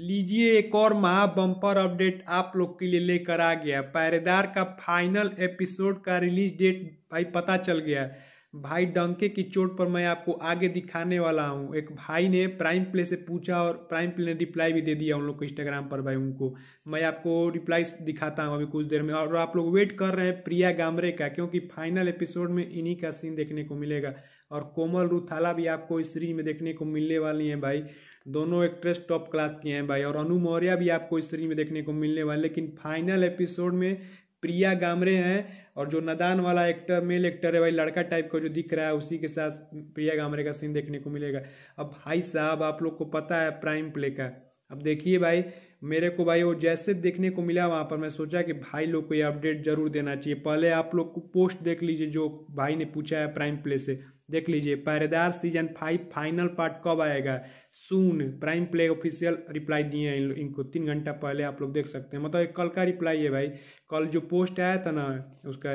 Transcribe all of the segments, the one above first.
लीजिए एक और महाबंपर अपडेट आप लोग के लिए लेकर आ गया पैरेदार का फाइनल एपिसोड का रिलीज डेट भाई पता चल गया भाई डंके की चोट पर मैं आपको आगे दिखाने वाला हूँ एक भाई ने प्राइम प्ले से पूछा और प्राइम प्ले ने रिप्लाई भी दे दिया उन लोग को इंस्टाग्राम पर भाई उनको मैं आपको रिप्लाई दिखाता हूँ अभी कुछ देर में और आप लोग वेट कर रहे हैं प्रिया गामरे का क्योंकि फाइनल एपिसोड में इन्हीं का सीन देखने को मिलेगा और कोमल रूथाला भी आपको इस सीरीज में देखने को मिलने वाली है भाई दोनों एक्ट्रेस टॉप क्लास की हैं भाई और अनु मौर्य भी आपको इस सीरीज में देखने को मिलने वाले लेकिन फाइनल एपिसोड में प्रिया गामरे हैं और जो नदान वाला एक्टर मेल एक्टर है भाई लड़का टाइप का जो दिख रहा है उसी के साथ प्रिया गामरे का सीन देखने को मिलेगा अब भाई साहब आप लोग को पता है प्राइम प्ले का अब देखिए भाई मेरे को भाई वो जैसे देखने को मिला वहाँ पर मैं सोचा कि भाई लोग को ये अपडेट जरूर देना चाहिए पहले आप लोग को पोस्ट देख लीजिए जो भाई ने पूछा है प्राइम प्ले से देख लीजिए पहरेदार सीजन फाइव फाइनल पार्ट कब आएगा soon Prime Play official reply दिए हैं इनको तीन घंटा पहले आप लोग देख सकते हैं मतलब कल का रिप्लाई है भाई कल जो पोस्ट आया था ना उसका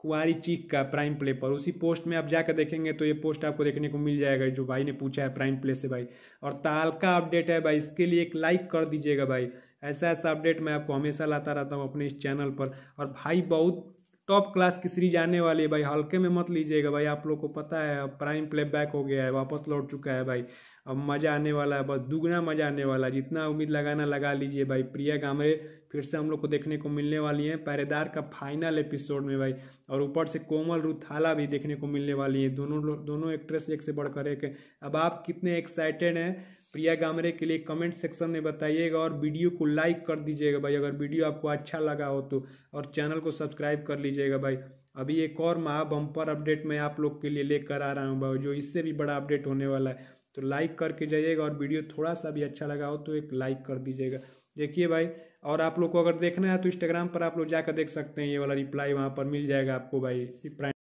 कुआरी चीक का प्राइम प्ले पर उसी पोस्ट में आप जाकर देखेंगे तो ये पोस्ट आपको देखने को मिल जाएगा जो भाई ने पूछा है प्राइम प्ले से भाई और ताल का अपडेट है भाई इसके लिए एक लाइक कर दीजिएगा भाई ऐसा ऐसा अपडेट मैं आपको हमेशा लाता रहता हूँ अपने इस चैनल पर और भाई बहुत टॉप क्लास की सीरीज आने वाली है भाई हल्के में मत लीजिएगा भाई आप लोग को पता है प्राइम प्लेबैक हो गया है वापस लौट चुका है भाई अब मज़ा आने वाला है बस दुगना मज़ा आने वाला है जितना उम्मीद लगाना लगा लीजिए भाई प्रिया गामरे फिर से हम लोग को देखने को मिलने वाली है पहरेदार का फाइनल एपिसोड में भाई और ऊपर से कोमल रुथाला भी देखने को मिलने वाली है दोनों दोनों एक्ट्रेस एक से बढ़कर एक अब आप कितने एक्साइटेड हैं प्रिया गामरे के लिए कमेंट सेक्शन में बताइएगा और वीडियो को लाइक कर दीजिएगा भाई अगर वीडियो आपको अच्छा लगा हो तो और चैनल को सब्सक्राइब कर लीजिएगा भाई अभी एक और महा बम्पर अपडेट मैं आप लोग के लिए लेकर आ रहा हूँ भाई जो इससे भी बड़ा अपडेट होने वाला है तो लाइक करके जाइएगा और वीडियो थोड़ा सा भी अच्छा लगा हो तो एक लाइक कर दीजिएगा देखिए भाई और आप लोग को अगर देखना है तो इंस्टाग्राम पर आप लोग जाकर देख सकते हैं ये वाला रिप्लाई वहाँ पर मिल जाएगा आपको भाई